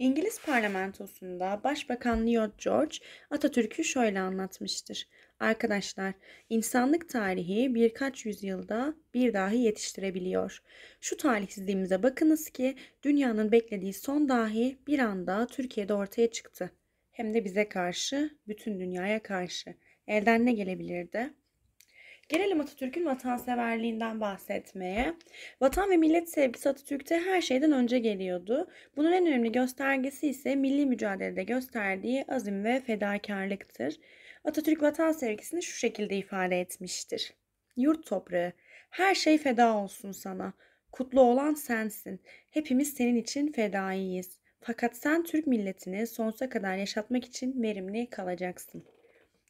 İngiliz parlamentosunda Başbakan Lloyd George Atatürk'ü şöyle anlatmıştır. Arkadaşlar, insanlık tarihi birkaç yüzyılda bir dahi yetiştirebiliyor. Şu talihsizliğimize bakınız ki dünyanın beklediği son dahi bir anda Türkiye'de ortaya çıktı. Hem de bize karşı, bütün dünyaya karşı. Elden ne gelebilirdi? Gelelim Atatürk'ün vatanseverliğinden bahsetmeye. Vatan ve millet sevgisi Atatürk'te her şeyden önce geliyordu. Bunun en önemli göstergesi ise milli mücadelede gösterdiği azim ve fedakarlıktır. Atatürk vatan sevgisini şu şekilde ifade etmiştir. Yurt toprağı, her şey feda olsun sana. Kutlu olan sensin. Hepimiz senin için fedaiyiz. Fakat sen Türk milletini sonsuza kadar yaşatmak için verimli kalacaksın.''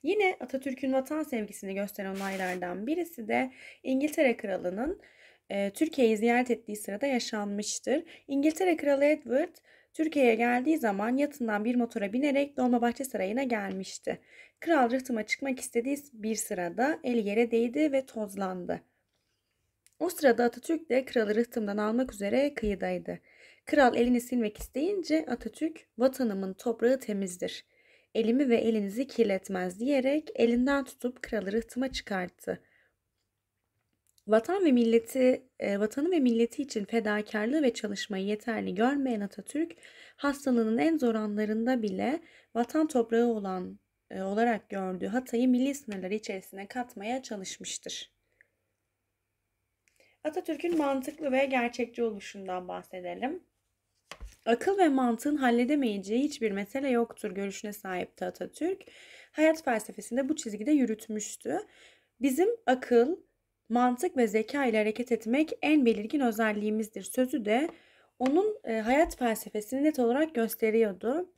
Yine Atatürk'ün vatan sevgisini gösteren olaylardan birisi de İngiltere Kralı'nın e, Türkiye'yi ziyaret ettiği sırada yaşanmıştır. İngiltere Kralı Edward Türkiye'ye geldiği zaman yatından bir motora binerek Dolmabahçe Sarayı'na gelmişti. Kral rıhtıma çıkmak istediği bir sırada el yere değdi ve tozlandı. O sırada Atatürk de kralı rıhtımdan almak üzere kıyıdaydı. Kral elini silmek isteyince Atatürk vatanımın toprağı temizdir elimi ve elinizi kirletmez diyerek elinden tutup kralı rıhtıma çıkarttı. Vatan ve milleti, e, vatanı ve milleti için fedakarlığı ve çalışmayı yeterli görmeyen Atatürk, hastalığının en zor anlarında bile vatan toprağı olan e, olarak gördüğü Hatay'ı milli sınırları içerisine katmaya çalışmıştır. Atatürk'ün mantıklı ve gerçekçi oluşundan bahsedelim. Akıl ve mantığın halledemeyeceği hiçbir mesele yoktur görüşüne sahipti Atatürk. Hayat felsefesinde bu çizgide yürütmüştü. Bizim akıl, mantık ve zeka ile hareket etmek en belirgin özelliğimizdir sözü de onun e, hayat felsefesini net olarak gösteriyordu.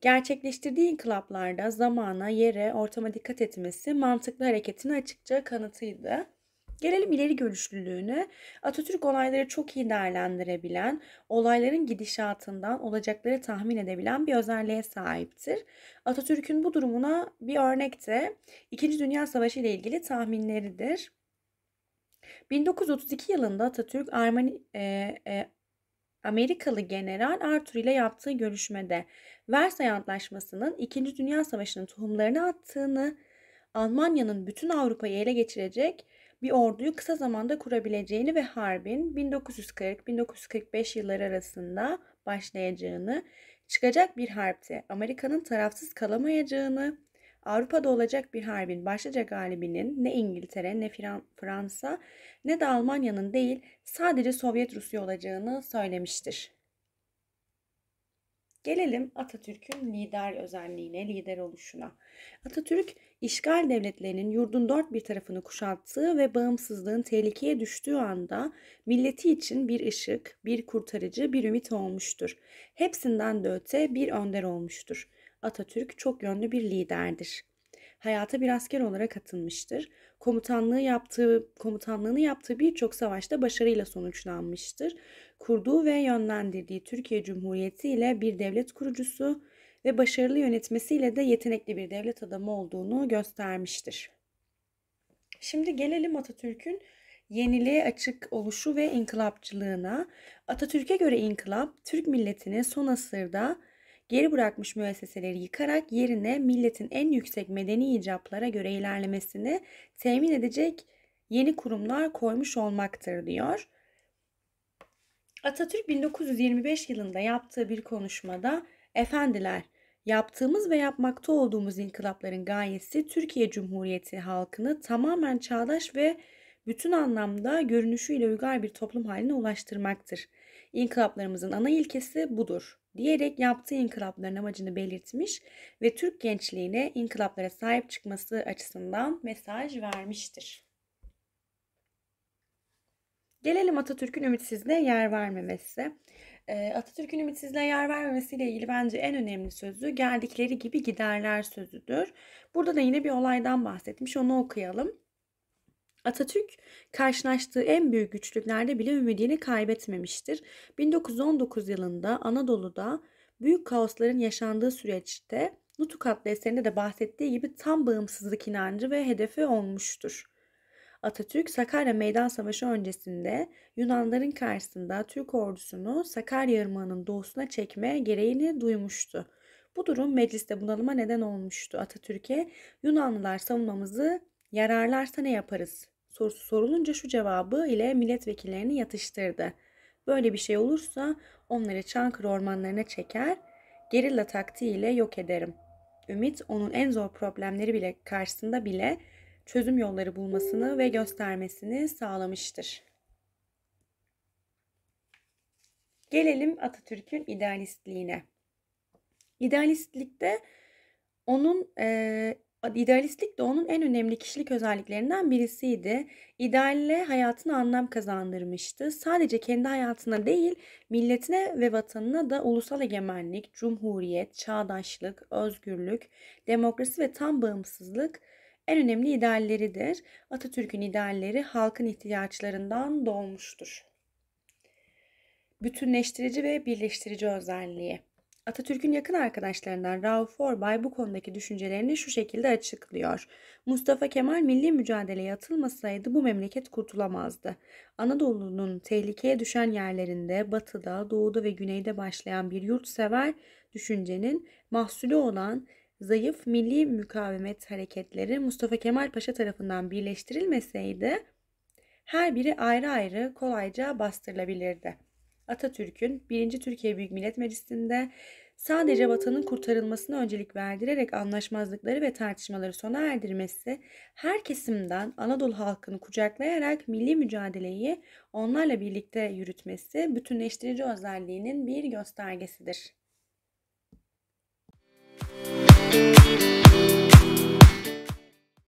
Gerçekleştirdiği inkılaplarda zamana, yere, ortama dikkat etmesi mantıklı hareketin açıkça kanıtıydı. Gelelim ileri görüşlülüğünü. Atatürk olayları çok iyi değerlendirebilen, olayların gidişatından olacakları tahmin edebilen bir özelliğe sahiptir. Atatürk'ün bu durumuna bir örnek de 2. Dünya Savaşı ile ilgili tahminleridir. 1932 yılında Atatürk Ermeni, e, e, Amerikalı General Arthur ile yaptığı görüşmede Versay Antlaşması'nın 2. Dünya Savaşı'nın tohumlarını attığını, Almanya'nın bütün Avrupa'yı ele geçirecek bir orduyu kısa zamanda kurabileceğini ve harbin 1940-1945 yılları arasında başlayacağını, çıkacak bir harpte Amerika'nın tarafsız kalamayacağını, Avrupa'da olacak bir harbin başlıca galibinin ne İngiltere ne Fransa ne de Almanya'nın değil sadece Sovyet Rusya olacağını söylemiştir. Gelelim Atatürk'ün lider özelliğine, lider oluşuna. Atatürk, işgal devletlerinin yurdun dört bir tarafını kuşattığı ve bağımsızlığın tehlikeye düştüğü anda milleti için bir ışık, bir kurtarıcı, bir ümit olmuştur. Hepsinden de öte bir önder olmuştur. Atatürk çok yönlü bir liderdir hayata bir asker olarak atılmıştır. Komutanlığı yaptığı, komutanlığını yaptığı birçok savaşta başarıyla sonuçlanmıştır. Kurduğu ve yönlendirdiği Türkiye Cumhuriyeti ile bir devlet kurucusu ve başarılı yönetmesiyle de yetenekli bir devlet adamı olduğunu göstermiştir. Şimdi gelelim Atatürk'ün yeniliğe açık oluşu ve inkılapçılığına. Atatürk'e göre inkılap, Türk milletini son asırda geri bırakmış müesseseleri yıkarak yerine milletin en yüksek medeni icaplara göre ilerlemesini temin edecek yeni kurumlar koymuş olmaktır diyor. Atatürk 1925 yılında yaptığı bir konuşmada efendiler yaptığımız ve yapmakta olduğumuz inkılapların gayesi Türkiye Cumhuriyeti halkını tamamen çağdaş ve bütün anlamda görünüşüyle uygar bir toplum haline ulaştırmaktır. İnkılaplarımızın ana ilkesi budur diyerek yaptığı inkılapların amacını belirtmiş ve Türk gençliğine inkılaplara sahip çıkması açısından mesaj vermiştir. Gelelim Atatürk'ün ümitsizliğe yer vermemesi. Ee, Atatürk'ün ümitsizliğe yer vermemesiyle ilgili bence en önemli sözü geldikleri gibi giderler sözüdür. Burada da yine bir olaydan bahsetmiş onu okuyalım. Atatürk karşılaştığı en büyük güçlüklerde bile ümidini kaybetmemiştir. 1919 yılında Anadolu'da büyük kaosların yaşandığı süreçte Nutuk adlı eserinde de bahsettiği gibi tam bağımsızlık inancı ve hedefi olmuştur. Atatürk Sakarya Meydan Savaşı öncesinde Yunanların karşısında Türk ordusunu Sakarya Irmağı'nın doğusuna çekme gereğini duymuştu. Bu durum mecliste bunalıma neden olmuştu. Atatürk'e Yunanlılar savunmamızı yararlarsa ne yaparız sorusu sorulunca şu cevabı ile milletvekillerini yatıştırdı. Böyle bir şey olursa onları Çankırı ormanlarına çeker, gerilla taktiğiyle yok ederim. Ümit onun en zor problemleri bile karşısında bile çözüm yolları bulmasını ve göstermesini sağlamıştır. Gelelim Atatürk'ün idealistliğine. İdealistlikte onun e, İdealistlik de onun en önemli kişilik özelliklerinden birisiydi. İdealle hayatına anlam kazandırmıştı. Sadece kendi hayatına değil, milletine ve vatanına da ulusal egemenlik, cumhuriyet, çağdaşlık, özgürlük, demokrasi ve tam bağımsızlık en önemli idealleridir. Atatürk'ün idealleri halkın ihtiyaçlarından doğmuştur. Bütünleştirici ve birleştirici özelliği Atatürk'ün yakın arkadaşlarından Rauf Orbay bu konudaki düşüncelerini şu şekilde açıklıyor. Mustafa Kemal milli mücadeleye atılmasaydı bu memleket kurtulamazdı. Anadolu'nun tehlikeye düşen yerlerinde batıda, doğuda ve güneyde başlayan bir yurtsever düşüncenin mahsulü olan zayıf milli mukavemet hareketleri Mustafa Kemal Paşa tarafından birleştirilmeseydi her biri ayrı ayrı kolayca bastırılabilirdi. Atatürk'ün 1. Türkiye Büyük Millet Meclisi'nde sadece vatanın kurtarılmasına öncelik verdirerek anlaşmazlıkları ve tartışmaları sona erdirmesi, her kesimden Anadolu halkını kucaklayarak milli mücadeleyi onlarla birlikte yürütmesi bütünleştirici özelliğinin bir göstergesidir. Müzik